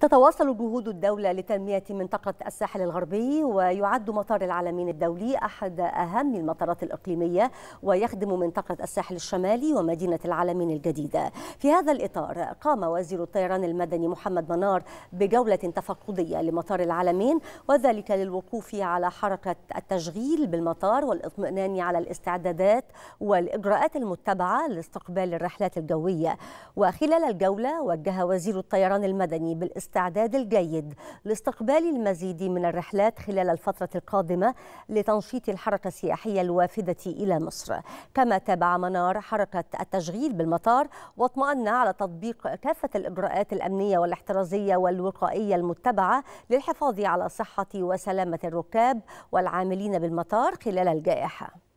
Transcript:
تتواصل جهود الدولة لتنمية منطقة الساحل الغربي ويعد مطار العالمين الدولي أحد أهم المطارات الإقليمية ويخدم منطقة الساحل الشمالي ومدينة العالمين الجديدة في هذا الإطار قام وزير الطيران المدني محمد منار بجولة تفقدية لمطار العالمين وذلك للوقوف على حركة التشغيل بالمطار والإطمئنان على الاستعدادات والإجراءات المتبعة لاستقبال الرحلات الجوية وخلال الجولة وجه وزير الطيران المدني بالاستقبال الاستعداد الجيد لاستقبال المزيد من الرحلات خلال الفترة القادمة لتنشيط الحركة السياحية الوافدة إلى مصر كما تابع منار حركة التشغيل بالمطار واطمأن على تطبيق كافة الإجراءات الأمنية والاحترازية والوقائية المتبعة للحفاظ على صحة وسلامة الركاب والعاملين بالمطار خلال الجائحة